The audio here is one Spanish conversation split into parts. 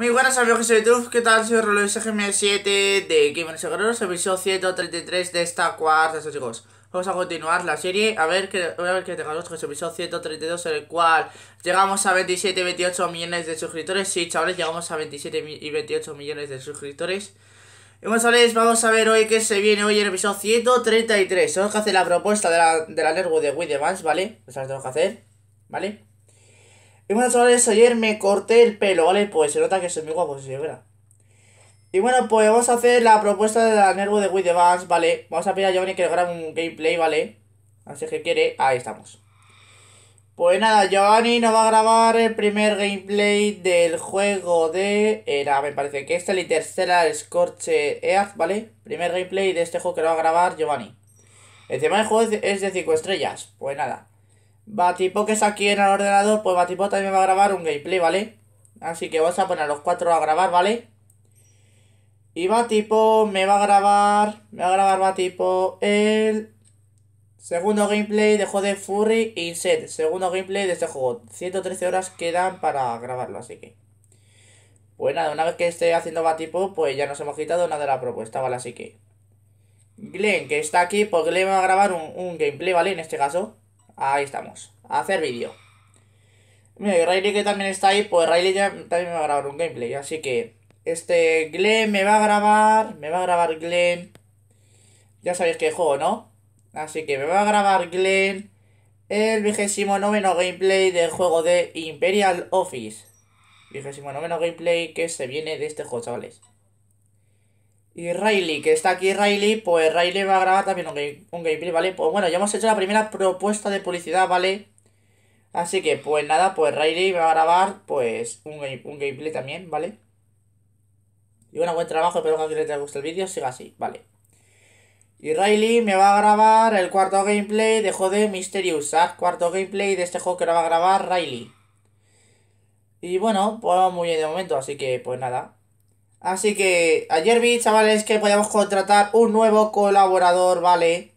Muy buenas amigos de YouTube, ¿qué tal? Soy Rolos 7 de Gamer Seguros episodio 133 de esta cuarta, chicos. Vamos a continuar la serie, a ver que voy a ver que tengamos con episodio 132 en el cual llegamos a 27, 28 millones de suscriptores. Sí, chavales, llegamos a 27 y 28 millones de suscriptores. Y bueno, chavales, vamos a ver hoy qué se viene hoy en el episodio 133. Tenemos que hacer la propuesta de la, de la de With ¿vale? sea, la tenemos que hacer, ¿vale? Y bueno, chavales, ayer me corté el pelo, ¿vale? Pues se nota que soy muy guapo, si verdad. Y bueno, pues vamos a hacer la propuesta de la Nervo de With the ¿vale? Vamos a pedir a Giovanni que le grabe un gameplay, ¿vale? Así que quiere, ahí estamos. Pues nada, Giovanni nos va a grabar el primer gameplay del juego de... Era, eh, me parece que es este, el Interstellar Scorche Earth, ¿vale? Primer gameplay de este juego que lo va a grabar Giovanni. El tema del juego es de 5 estrellas. Pues nada, Batipo que está aquí en el ordenador, pues Batipo también va a grabar un gameplay, ¿vale? Así que vamos a poner los cuatro a grabar, ¿vale? Y tipo me va a grabar, me va a grabar Batipo el segundo gameplay de Jode Furry Inset segundo gameplay de este juego. 113 horas quedan para grabarlo, así que... Pues nada, una vez que esté haciendo Batipo, pues ya nos hemos quitado nada de la propuesta, ¿vale? Así que... Glen, que está aquí, pues Glenn va a grabar un, un gameplay, ¿vale? En este caso... Ahí estamos. A hacer vídeo. Mira, y Riley que también está ahí, pues Riley ya, también me va a grabar un gameplay, así que... Este, Glen me va a grabar, me va a grabar Glen. Ya sabéis qué juego, ¿no? Así que me va a grabar Glen el vigésimo noveno gameplay del juego de Imperial Office. Vigésimo noveno gameplay que se viene de este juego, chavales. Y Riley, que está aquí Riley, pues Riley va a grabar también un, gameplay, ¿vale? Pues bueno, ya hemos hecho la primera propuesta de publicidad, ¿vale? Así que, pues nada, pues Riley va a grabar, pues, un, gameplay también, ¿vale? Y bueno, buen trabajo, espero que a quien te guste el vídeo, siga así, ¿vale? Y Riley me va a grabar el cuarto gameplay de Jode Mysterious cuarto gameplay de este juego que lo va a grabar Riley. Y bueno, pues muy bien de momento, así que, pues nada, Así que ayer vi, chavales, que podíamos contratar un nuevo colaborador, ¿vale?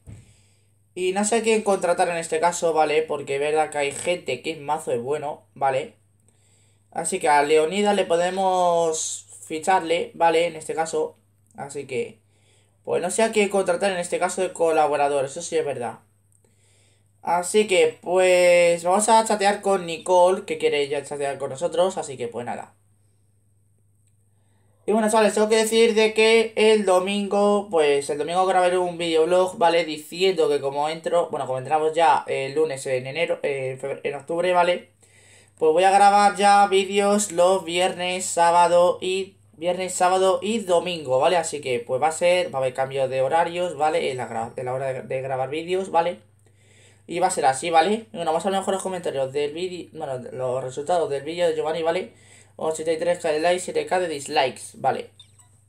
Y no sé quién contratar en este caso, ¿vale? Porque es verdad que hay gente que es mazo es bueno, ¿vale? Así que a Leonida le podemos ficharle, ¿vale? En este caso. Así que... Pues no sé a quién contratar en este caso de colaborador, eso sí es verdad. Así que, pues... Vamos a chatear con Nicole, que quiere ya chatear con nosotros, así que pues nada. Y bueno, chavales, tengo que decir de que el domingo, pues el domingo grabaré un videoblog, ¿vale? Diciendo que como entro, bueno, como entramos ya el lunes en enero, eh, en octubre, ¿vale? Pues voy a grabar ya vídeos los viernes, sábado y viernes, sábado y domingo, ¿vale? Así que pues va a ser, va a haber cambios de horarios, ¿vale? En la, en la hora de, grabar vídeos, ¿vale? Y va a ser así, ¿vale? Bueno, vamos a ver mejor los comentarios del vídeo, bueno, los resultados del vídeo de Giovanni, ¿vale? vale 83k de likes, 7k de dislikes. Vale,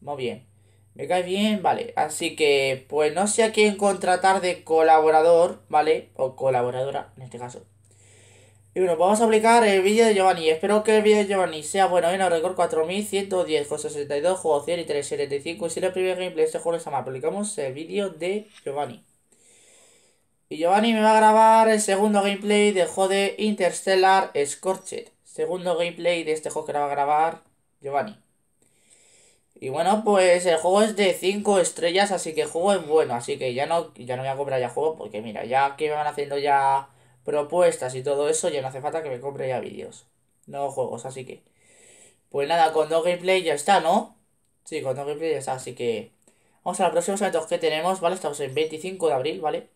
muy bien. ¿Me cae bien? Vale. Así que, pues no sé a quién contratar de colaborador, ¿vale? O colaboradora, en este caso. Y bueno, pues vamos a aplicar el vídeo de Giovanni. Espero que el vídeo de Giovanni sea bueno. En el récord 4110 con 62, juego 100 y 375. Y si el primer gameplay de este juego les más aplicamos el vídeo de Giovanni. Y Giovanni me va a grabar el segundo gameplay de jode Interstellar Scorched segundo gameplay de este juego que ahora va a grabar Giovanni. Y bueno, pues el juego es de 5 estrellas, así que juego es bueno, así que ya no, ya no voy a comprar ya juego, porque mira, ya que me van haciendo ya propuestas y todo eso, ya no hace falta que me compre ya vídeos, no juegos, así que... Pues nada, con dos gameplay ya está, ¿no? Sí, con dos gameplay ya está, así que... Vamos a los próximos eventos que tenemos, ¿vale? Estamos en 25 de abril, ¿vale?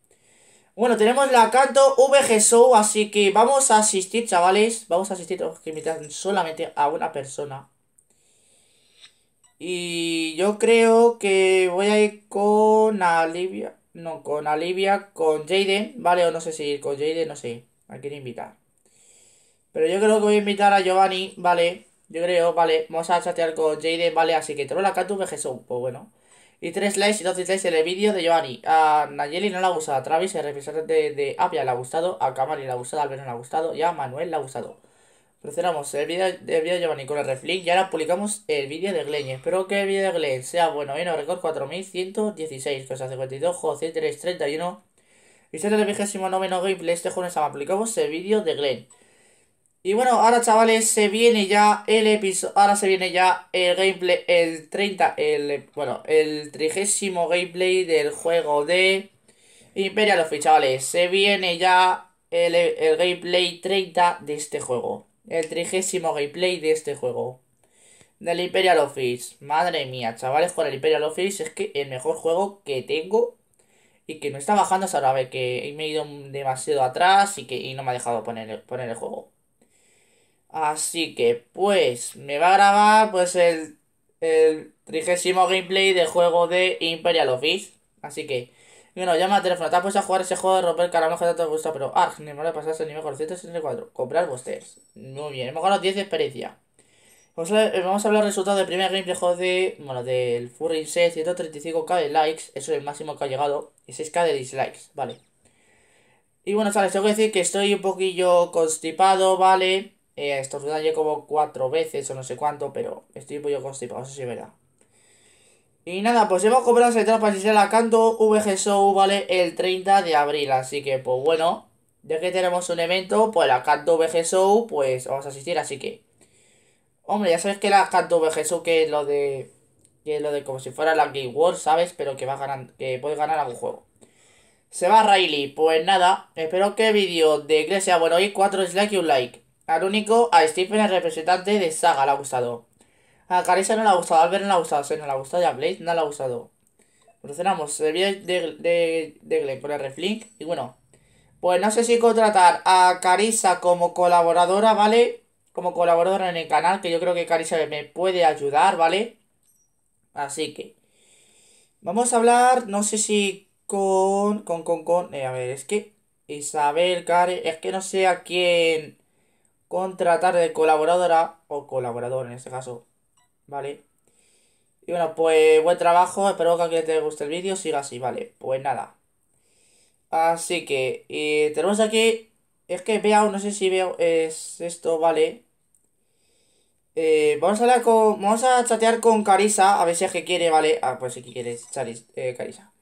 Bueno, tenemos la canto VG Show, así que vamos a asistir, chavales. Vamos a asistir, oh, que invitan solamente a una persona. Y yo creo que voy a ir con Alivia. No, con Alivia, con Jaden, ¿vale? O no sé si ir con Jaden, no sé. A quién invitar. Pero yo creo que voy a invitar a Giovanni, ¿vale? Yo creo, vale. Vamos a chatear con Jaden, ¿vale? Así que tenemos la canto VG Show, pues bueno. Y tres likes y dos likes en el vídeo de Giovanni. A Nayeli no la ha gustado, a Travis, el representante de, de Apia le ha gustado, a Camari le ha gustado, a Albert no le ha gustado y a Manuel le ha gustado. Procedamos el vídeo de, Giovanni con el reflink y ahora publicamos el vídeo de Glenn. Espero que el vídeo de Glenn sea bueno. Vino record 4116, cosa 52, juego 331. Y será el 29 gameplay. Este jueves publicamos el vídeo de Glenn. Y bueno, ahora chavales, se viene ya el episodio, ahora se viene ya el gameplay, el 30, el, bueno, el trigésimo gameplay del juego de Imperial Office, chavales. Se viene ya el, gameplay 30 de este juego, el trigésimo gameplay de este juego. Del Imperial Office, madre mía, chavales, con el Imperial Office es que el mejor juego que tengo y que no está bajando es ahora, que me he ido demasiado atrás y que y no me ha dejado poner, poner el juego. Así que pues me va a grabar pues el, el trigésimo gameplay de juego de Imperial Office. Así que, bueno, llama al teléfono. Te has puesto a jugar ese juego de romper caramelo que tanto te gustado, pero argh, ni me lo pasaste ni mejor 164. Comprar boosters. Muy bien, hemos ganado 10 de experiencia. Vamos a, eh, vamos a hablar del resultado del primer gameplay juego de. Bueno, del Furry 6, 135k de likes. Eso es el máximo que ha llegado. Y 6k de dislikes, vale. Y bueno, chavales, tengo que decir que estoy un poquillo constipado, ¿vale? estos eh, estornudado ya como cuatro veces o no sé cuánto, pero estoy muy constipado, eso sí es verdad. Y nada, pues hemos comprado ese para si a la canto VG Show, ¿vale? El 30 de abril, así que pues bueno, ya que tenemos un evento, pues la canto VG Show, pues vamos a asistir, así que... Hombre, ya sabes que la canto VG Show que es lo de... Que es lo de como si fuera la Game World, ¿sabes? Pero que va ganar, que puede ganar algún juego. Se va Riley, pues nada, espero que el vídeo de Iglesia, bueno, hoy cuatro dislikes y un like. Al único, a Stephen, el representante de Saga, le ha gustado. A Carissa no le ha gustado, a Albert no le ha gustado, a no le ha gustado y a Blade no le ha gustado. Procedamos, se de, de, de Glenn el reflink y bueno. Pues no sé si contratar a Carissa como colaboradora, ¿vale? Como colaboradora en el canal, que yo creo que Carissa me puede ayudar, ¿vale? Así que... Vamos a hablar, no sé si con... Con, con, con... Eh, a ver, es que... Isabel, Care... Es que no sé a quién contratar de colaboradora o colaborador en este caso, ¿vale? Y bueno, pues buen trabajo, espero que a quien te guste el vídeo, siga así, ¿vale? Pues nada. Así que tenemos aquí, es que veo, no sé si veo, es esto, ¿vale? Eh, vamos a hablar con, vamos a chatear con Carisa, a ver si es que quiere, ¿vale? Ah, pues si quieres, eh, Carisa.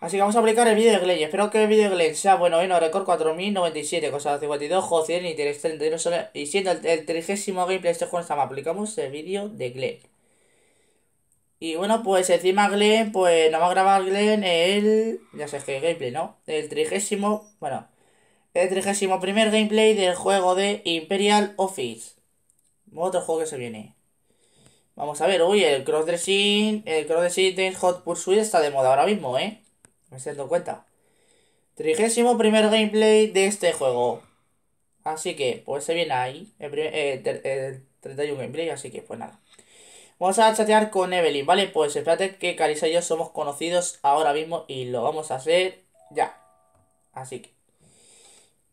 Así que vamos a aplicar el vídeo de Glen. Espero que el vídeo de Glen sea bueno. Bueno, ¿eh? récord 4097, cosa 52, juego 100 y 33 Y siendo el, trigésimo gameplay de este juego, estamos. Aplicamos el vídeo de Glen. Y bueno, pues encima Glenn, pues nos va a grabar Glen el... Ya sé, que que gameplay, ¿no? El trigésimo... Bueno. El trigésimo primer gameplay del juego de Imperial Office. Otro juego que se viene. Vamos a ver, uy, el Cross crossdressing... El Cross de Hot Pursuit está de moda ahora mismo, ¿eh? ¿Me estoy dando cuenta? Trigésimo primer gameplay de este juego. Así que, pues se viene ahí. El, 31 eh, gameplay, así que pues nada. Vamos a chatear con Evelyn, ¿vale? Pues espérate que Carissa y yo somos conocidos ahora mismo y lo vamos a hacer ya. Así que.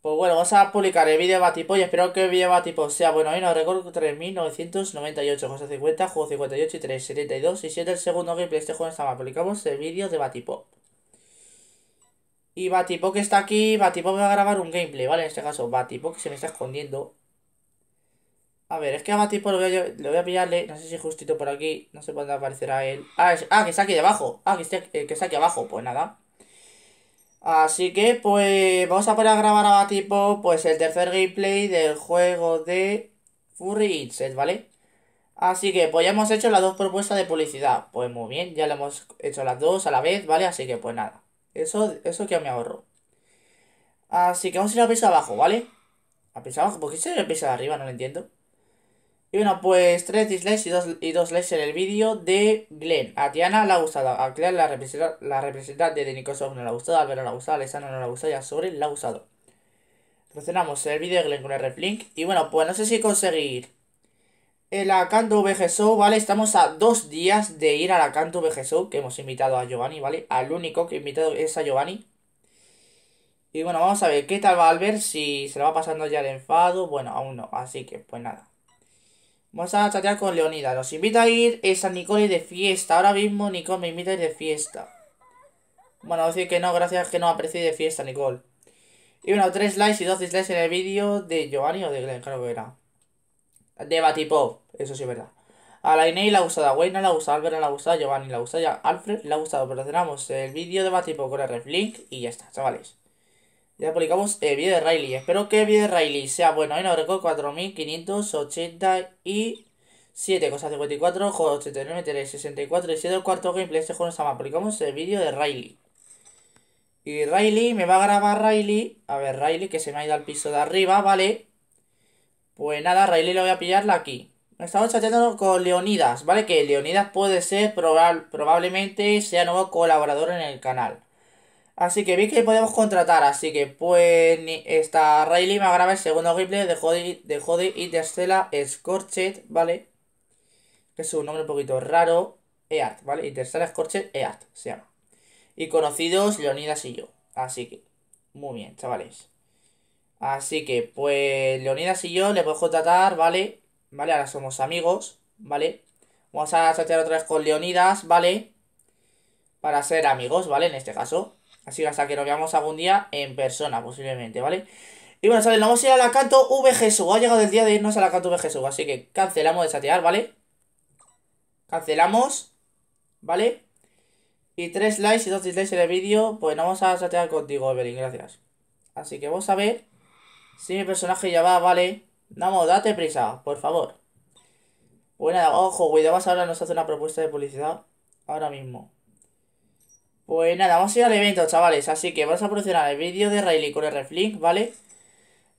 Pues bueno, vamos a publicar el vídeo de Batipo y espero que el vídeo de Batipo sea bueno. Hoy nos recuerdo 3998, cosa 50, juego 58 y 372. Y 7 El segundo gameplay de este juego, está mal. Publicamos el vídeo de Batipo. Y Batipo que está aquí, Batipo me va a grabar un gameplay, ¿vale? En este caso, Batipo que se me está escondiendo. A ver, es que a Batipo lo voy a, voy a pillarle, no sé si justito por aquí, no sé cuándo aparecerá él. Ah, es, ah, que está aquí debajo, ah, que está, eh, que está aquí abajo, pues nada. Así que, pues, vamos a poner a grabar a Batipo, pues, el tercer gameplay del juego de Furry Inset, ¿vale? Así que, pues, ya hemos hecho las dos propuestas de publicidad. Pues, muy bien, ya lo hemos hecho las dos a la vez, ¿vale? Así que, pues, nada. Eso, eso que me ahorro. Así que vamos a ir a pieza abajo, ¿vale? A pieza abajo, porque qué se pieza de arriba? No lo entiendo. Y bueno, pues tres dislikes y dos, y likes en el vídeo de Glenn. A Tiana le ha gustado, a Claire, la, representante, de Nicosoft no le ha gustado, a Albert no le ha gustado, a no le ha gustado y a Sobre le ha gustado. recenamos el vídeo de Glenn con el reflink. Y bueno, pues no sé si conseguir el Acanto VG ¿vale? Estamos a dos días de ir al Acanto VG que hemos invitado a Giovanni, ¿vale? Al único que he invitado es a Giovanni. Y bueno, vamos a ver qué tal va Albert, si se le va pasando ya el enfado. Bueno, aún no, así que pues nada. Vamos a chatear con Leonida. Nos invita a ir es a Nicole de fiesta. Ahora mismo Nicole me invita a ir de fiesta. Bueno, decir que no, gracias que no aprecio de fiesta, Nicole. Y bueno, tres likes y dos dislikes en el vídeo de Giovanni o de Glenn, creo que era de Batipop, eso sí es verdad. A la Inei la ha gustado, a Wayne la ha gustado, Álvaro la ha gustado, Giovanni la ha gustado, Alfred le ha gustado. pero cerramos el vídeo de Batipop con el reflink y ya está, chavales. Ya publicamos el vídeo de Riley. Espero que el vídeo de Riley sea bueno. Ahí nos recuerdo 4587 cosa 54, juegos 89, 3, 64 y 7 el cuarto gameplay. Este juego no está mal. Publicamos el vídeo de Riley. Y Riley me va a grabar Riley. A ver, Riley que se me ha ido al piso de arriba, ¿vale? Pues nada, Riley lo voy a pillarla aquí. Estamos chateando con Leonidas, ¿vale? Que Leonidas puede ser, probablemente sea nuevo colaborador en el canal. Así que vi que podemos contratar, así que pues está Riley me graba el segundo gameplay de Jody, de Jody y de Scorchet, ¿vale? Que es un nombre un poquito raro, EART, ¿vale? Y de Scorchet EART se llama. Y conocidos Leonidas y yo, así que, muy bien, chavales. Así que, pues, Leonidas y yo le puedo contratar, ¿vale? Vale, ahora somos amigos, ¿vale? Vamos a chatear otra vez con Leonidas, ¿vale? Para ser amigos, ¿vale? En este caso. Así que hasta que nos veamos algún día en persona, posiblemente, ¿vale? Y bueno, ¿sabes? vamos a ir a la canto VGSU. Ha llegado el día de irnos a la canto VGSU. Así que cancelamos de chatear, ¿vale? Cancelamos. ¿Vale? Y tres likes y dos dislikes en el vídeo. Pues no vamos a chatear contigo, Evelyn. Gracias. Así que vamos a ver. Sí, mi personaje ya va, vale. Vamos, date prisa, por favor. Bueno, pues ojo, vamos ahora nos hace una propuesta de publicidad. Ahora mismo. Pues nada, vamos a ir al evento, chavales. Así que vamos a producir el vídeo de Riley con el reflink, ¿vale?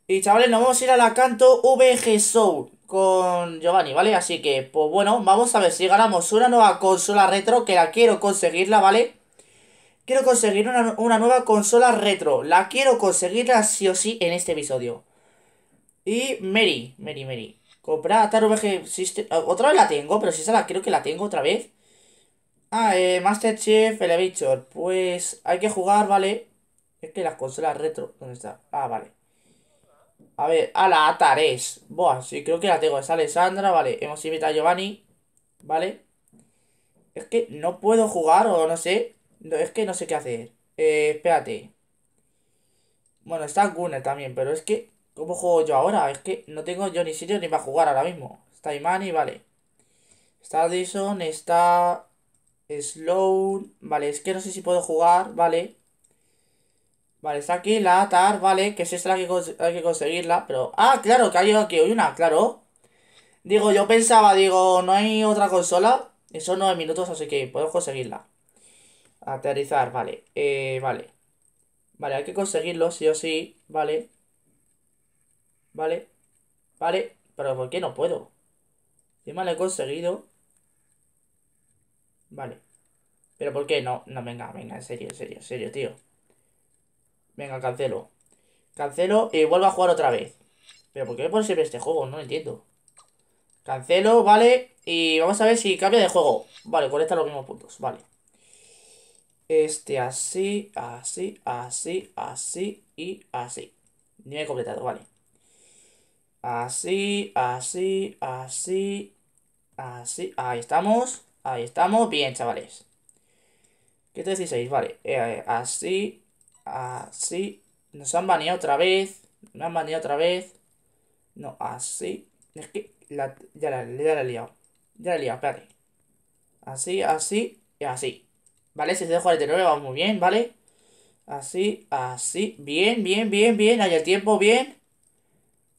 Y chavales, nos vamos a ir al Canto VG Soul con Giovanni, ¿vale? Así que, pues bueno, vamos a ver si ganamos una nueva consola retro, que la quiero conseguirla, ¿vale? Quiero conseguir una, nueva consola retro. La quiero conseguirla sí o sí en este episodio. Y Mary, Mary, Mary. Comprar Atar VG System. Otra vez la tengo, pero si esa la creo que la tengo otra vez. Ah, eh, Master Chief Elevator. Pues hay que jugar, vale. Es que las consolas retro. ¿Dónde está? Ah, vale. A ver, a la Atares. Buah, sí, creo que la tengo. Es Alessandra, vale. Hemos invitado a Giovanni. Vale. Es que no puedo jugar o no sé. No, es que no sé qué hacer. Eh, espérate. Bueno, está Gunner también, pero es que... ¿Cómo juego yo ahora? Es que no tengo yo ni sitio ni para jugar ahora mismo. Está Imani, vale. Está Dyson, está... Sloan... Vale, es que no sé si puedo jugar, vale. Vale, está aquí la Atar, vale, que es esta la que hay que conseguirla, pero... ¡Ah, claro, que hay llegado aquí una, claro! Digo, yo pensaba, digo, ¿no hay otra consola? Eso no hay minutos, así que puedo conseguirla. Aterrizar, vale. Eh, vale. Vale, hay que conseguirlo, sí o sí. Vale. Vale. Vale. Pero ¿por qué no puedo? Encima mal he conseguido. Vale. Pero ¿por qué no? No, venga, venga, en serio, en serio, en serio, tío. Venga, cancelo. Cancelo y vuelvo a jugar otra vez. Pero ¿por qué me pone siempre este juego? No lo entiendo. Cancelo, vale. Y vamos a ver si cambia de juego. Vale, conecta los mismos puntos. Vale. Este así, así, así, así y así. Ni he completado, vale. Así, así, así, así. Ahí estamos. Ahí estamos. Bien, chavales. ¿Qué te decís? Vale. Eh, así, así. Nos han baneado otra vez. Nos han baneado otra vez. No, así. Es que ya, la, ya la he liado. Ya la he liado, espérate. Así, así y así. ¿Vale? Si se deja de 9 vamos muy bien, ¿vale? Así, así. Bien, bien, bien, bien. Hay el tiempo, bien.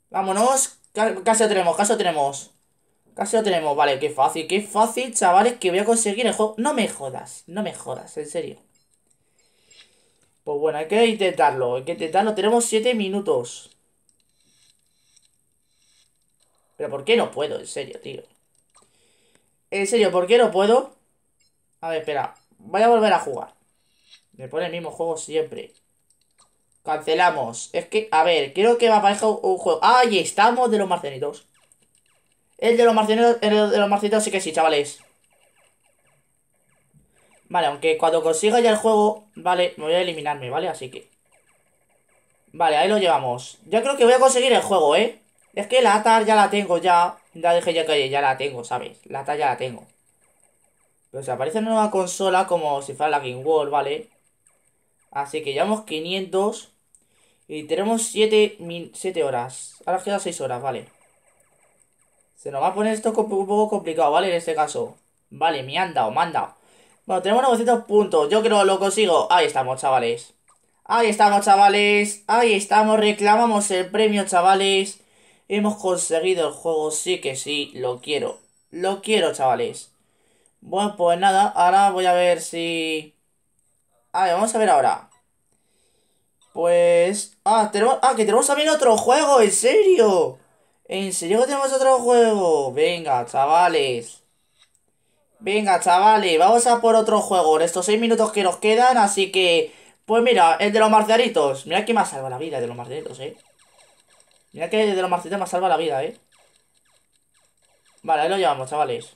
Vámonos. Casi lo tenemos, casi lo tenemos. Casi lo tenemos. Vale, qué fácil, qué fácil, chavales, que voy a conseguir el juego. No me jodas, no me jodas, en serio. Pues bueno, hay que intentarlo, hay que intentarlo. Tenemos 7 minutos. Pero ¿por qué no puedo? En serio, tío. En serio, ¿por qué no puedo? A ver, espera. Voy a volver a jugar. Me pone el mismo juego siempre. Cancelamos. Es que, a ver, quiero que me aparezca un, juego. Ah, ahí estamos de los marcenitos. El de los marcenitos, el de los marcenitos sí que sí, chavales. Vale, aunque cuando consiga ya el juego, vale, me voy a eliminarme, ¿vale? Así que... Vale, ahí lo llevamos. ya creo que voy a conseguir el juego, ¿eh? Es que la atar ya la tengo, ya. Ya dejé ya que ya la tengo, ¿sabes? La atar ya la tengo. Pues aparece una nueva consola como si fuera la Game World, ¿vale? Así que llevamos 500 y tenemos 7, 7 horas. Ahora queda 6 horas, vale. Se nos va a poner esto un poco complicado, ¿vale? En este caso. Vale, me han dado, me han dado. Bueno, tenemos 900 puntos. Yo creo que lo consigo. Ahí estamos, chavales. Ahí estamos, chavales. Ahí estamos. Reclamamos el premio, chavales. Hemos conseguido el juego. Sí que sí. Lo quiero. Lo quiero, chavales. Bueno, pues nada, ahora voy a ver si... A ver, vamos a ver ahora. Pues... Ah, tenemos... ah, que tenemos también otro juego, en serio. En serio que tenemos otro juego. Venga, chavales. Venga, chavales, vamos a por otro juego en estos seis minutos que nos quedan, así que... Pues mira, el de los marcianitos. Mira que más salva la vida de los marcianitos, eh. Mira que el de los marcianitos más salva la vida, eh. Vale, ahí lo llevamos, chavales.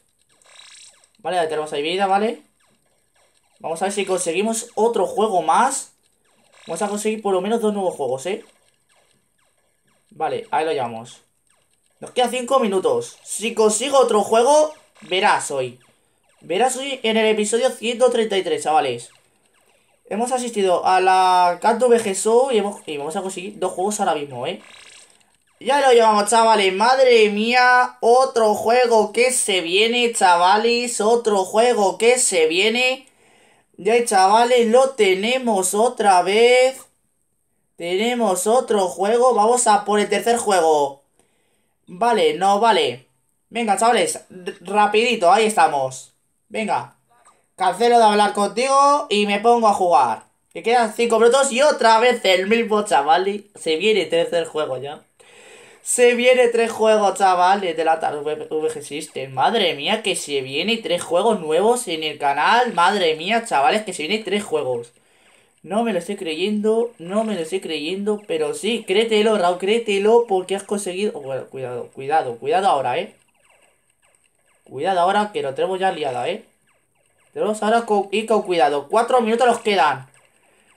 Vale, tenemos ahí vida, ¿vale? Vamos a ver si conseguimos otro juego más. Vamos a conseguir por lo menos dos nuevos juegos, ¿eh? Vale, ahí lo llevamos Nos quedan cinco minutos. Si consigo otro juego, verás hoy. Verás hoy en el episodio 133, chavales. Hemos asistido a la Canto Vegeso y, hemos, y vamos a conseguir dos juegos ahora mismo, ¿eh? Ya lo llevamos, chavales. Madre mía, otro juego que se viene, chavales. Otro juego que se viene. Ya, chavales, lo tenemos otra vez. Tenemos otro juego. Vamos a por el tercer juego. Vale, no, vale. Venga, chavales, rapidito, ahí estamos. Venga. Cancelo de hablar contigo y me pongo a jugar. Que quedan 5 minutos y otra vez el mismo, chavales. Se viene tercer juego ya. Se viene tres juegos, chavales, de la VG System. Madre mía, que se viene tres juegos nuevos en el canal. Madre mía, chavales, que se vienen tres juegos. No me lo estoy creyendo, no me lo estoy creyendo, pero sí, créetelo, Raúl, créetelo, porque has conseguido... Oh, cuidado, cuidado, cuidado ahora, ¿eh? Cuidado ahora, que lo tenemos ya liada, ¿eh? Tenemos ahora con... y con cuidado. Cuatro minutos nos quedan.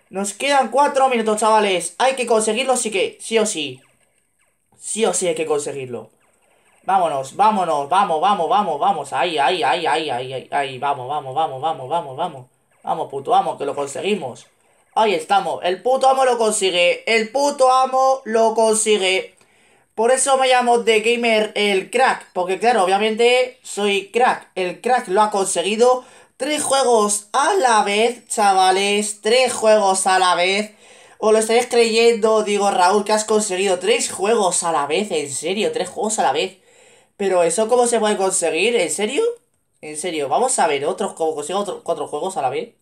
Nos quedan cuatro minutos, chavales. Hay que conseguirlo, sí que, sí o sí. Sí o sí hay que conseguirlo. Vámonos, vámonos, vamos, vamos, vamos, vamos. Ahí, ahí, ahí, ahí, ahí, ahí, Vamos, vamos, vamos, vamos, vamos, vamos. Vamos, puto amo, que lo conseguimos. Ahí estamos. El puto amo lo consigue. El puto amo lo consigue. Por eso me llamo The Gamer el Crack. Porque claro, obviamente soy crack. El crack lo ha conseguido. Tres juegos a la vez, chavales. Tres juegos a la vez. ¿O lo estáis creyendo? Digo, Raúl, que has conseguido tres juegos a la vez, en serio, tres juegos a la vez. Pero eso, ¿cómo se puede conseguir? ¿En serio? En serio, vamos a ver otros, ¿cómo consigo otros cuatro juegos a la vez.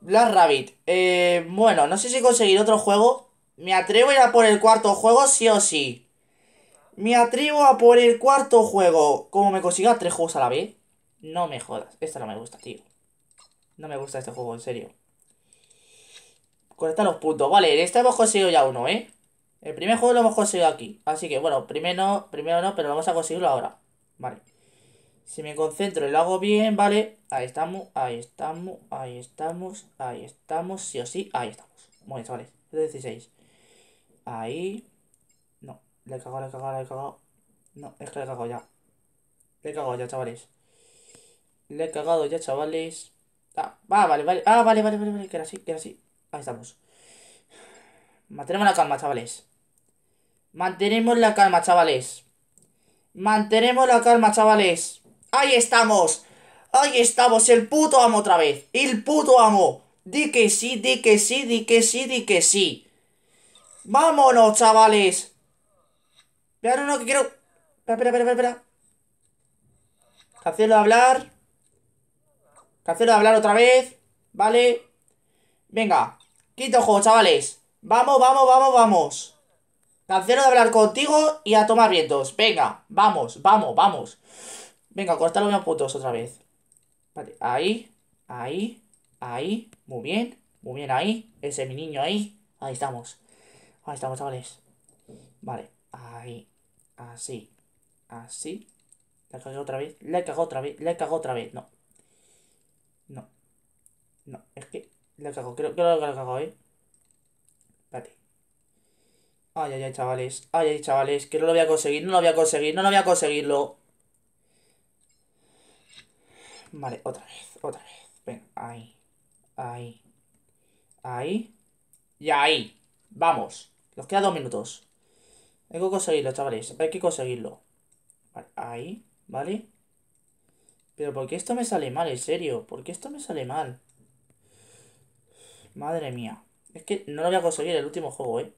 Black Rabbit. Eh, bueno, no sé si conseguir otro juego. Me atrevo a ir a por el cuarto juego, sí o sí. Me atrevo a por el cuarto juego. ¿cómo me consiga tres juegos a la vez. No me jodas. Esta no me gusta, tío. No me gusta este juego, en serio. Conectar los puntos. Vale, en este hemos conseguido ya uno, ¿eh? El primer juego lo hemos conseguido aquí. Así que, bueno, primero, primero no, pero lo vamos a conseguirlo ahora. Vale. Si me concentro y lo hago bien, vale. Ahí estamos, ahí estamos, ahí estamos, ahí estamos, sí o sí, ahí estamos. Muy bien, chavales. 16. Ahí. No, le he cagado, le he cagado, le he cagado. No, es que le he cagado ya. Le he cagado ya, chavales. Le he cagado ya, chavales. Ah, ah vale, vale. Ah, vale, vale, vale, vale. Que era así, que era así. Ahí estamos. Mantenemos la calma, chavales. Mantenemos la calma, chavales. Mantenemos la calma, chavales. ¡Ahí estamos! ¡Ahí estamos! ¡El puto amo otra vez! ¡El puto amo! Di que sí, di que sí, di que sí, di que sí. ¡Vámonos, chavales! Pero no, que quiero... Espera, espera, espera, espera. Cancelo de hablar. Cancelo de hablar otra vez. Vale. Venga. Quinto juego, chavales. Vamos, vamos, vamos, vamos. Cancelo de hablar contigo y a tomar vientos. Venga, vamos, vamos, vamos. Venga, corta los puntos otra vez. Vale, ahí, ahí, ahí. Muy bien, muy bien, ahí. Ese mi niño ahí. Ahí estamos. Ahí estamos, chavales. Vale, ahí. Así, así. La cagué otra vez, la cago otra vez, la cago otra vez. No. No. No, es que la cago, creo, que la cago, ¿eh? Espérate. Ay, ay, ay, chavales. Ay, ay, chavales, que no lo voy a conseguir, no lo voy a conseguir, no lo voy a conseguirlo. Vale, otra vez, otra vez. Venga, ahí. Ahí. Ahí. Y ahí. Vamos. Nos quedan dos minutos. tengo que conseguirlo, chavales. Hay que conseguirlo. Vale, ahí. ¿Vale? Pero ¿por qué esto me sale mal? En serio. ¿Por qué esto me sale mal? Madre mía. Es que no lo voy a conseguir el último juego, ¿eh?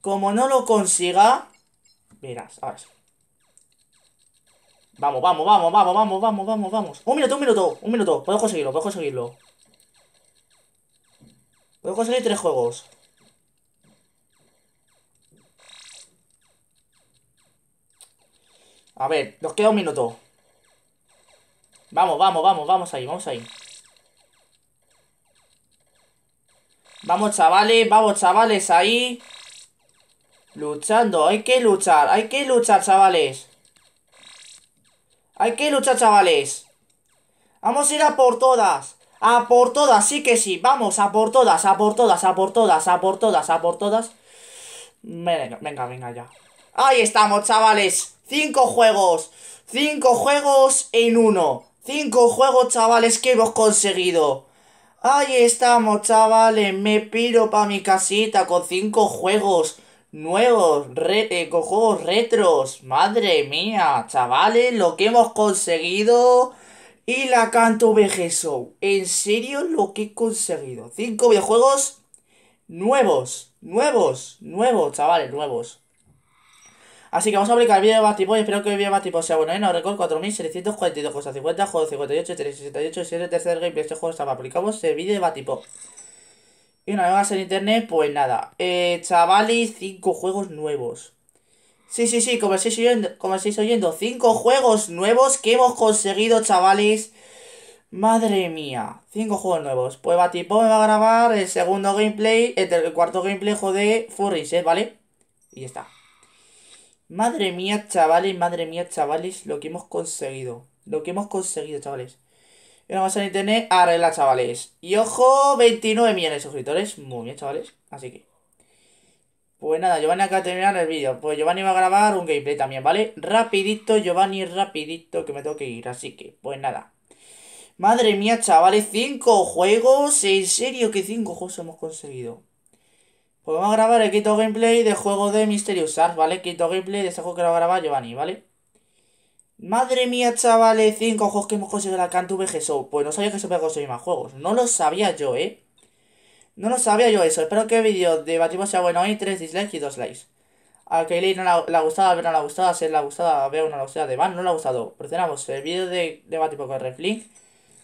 Como no lo consiga... Verás, ahora sí. Vamos, vamos, vamos, vamos, vamos, vamos, vamos, vamos. Un minuto, un minuto, un minuto. Puedo conseguirlo, puedo conseguirlo. Puedo conseguir tres juegos. A ver, nos queda un minuto. Vamos, vamos, vamos, vamos ahí, vamos ahí. Vamos, chavales, vamos, chavales, ahí. Luchando, hay que luchar, hay que luchar, chavales. Hay que luchar, chavales. Vamos a ir a por todas. A por todas, sí que sí. Vamos, a por todas, a por todas, a por todas, a por todas, a por todas. Venga, venga, venga ya. Ahí estamos, chavales. Cinco juegos. Cinco juegos en uno. Cinco juegos, chavales, que hemos conseguido. Ahí estamos, chavales. Me piro para mi casita con cinco juegos nuevos, eh, con juegos retros. Madre mía, chavales, lo que hemos conseguido. Y la canto VG En serio, lo que he conseguido. Cinco videojuegos nuevos, nuevos, nuevos, chavales, nuevos. Así que vamos a aplicar el vídeo Batipop y espero que el vídeo Batipop sea bueno. En ¿eh? no Record 4642, cosa 50, juego 58, 368, 7, tercer gameplay. Este juego estaba. Aplicamos el vídeo de Batipop. Y una vez más en internet, pues nada. Eh, chavales, 5 juegos nuevos. Sí, sí, sí, como estáis oyendo, como oyendo, 5 juegos nuevos que hemos conseguido, chavales. Madre mía, 5 juegos nuevos. Pues Batipo me va a grabar el segundo gameplay, el, cuarto gameplay, joder, Furries, ¿eh? ¿Vale? Y ya está. Madre mía, chavales, madre mía, chavales, lo que hemos conseguido. Lo que hemos conseguido, chavales. Y vamos a internet, arregla, chavales. Y ojo, 29 millones de suscriptores. Muy bien, chavales. Así que. Pues nada, Giovanni de terminar el vídeo. Pues Giovanni va a grabar un gameplay también, ¿vale? Rapidito, Giovanni, rapidito, que me tengo que ir. Así que, pues nada. Madre mía, chavales, 5 juegos. En serio, que 5 juegos hemos conseguido. Pues vamos a grabar el quinto gameplay de juego de Mysterious Arts, ¿vale? Quinto gameplay de este juego que lo va a Giovanni, ¿vale? Madre mía, chavales, cinco juegos que hemos conseguido la Cantu VG Show. Pues no sabía que se podía conseguir más juegos. No lo sabía yo, ¿eh? No lo sabía yo eso. Espero que el vídeo de Batipo sea bueno hoy. tres dislikes y dos likes. A Kaylee no le ha gustado, a ver no ha gustado, a Ser la ha gustado, a ver, no le ha gustado, a Devan no le ha gustado. tenemos el vídeo de, Batipo con Reflink.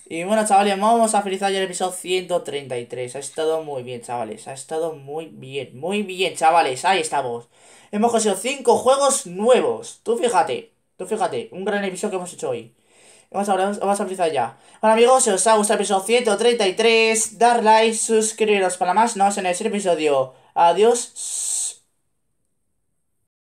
Y bueno, chavales, vamos a finalizar ya el episodio 133. Ha estado muy bien, chavales. Ha estado muy bien, muy bien, chavales. Ahí estamos. Hemos conseguido 5 juegos nuevos. Tú fíjate, tú fíjate. Un gran episodio que hemos hecho hoy. Vamos a, vamos a finalizar ya. Bueno, amigos, si os ha gustado el episodio 133, dar like, suscribiros para más. Nos vemos en el siguiente episodio. Adiós.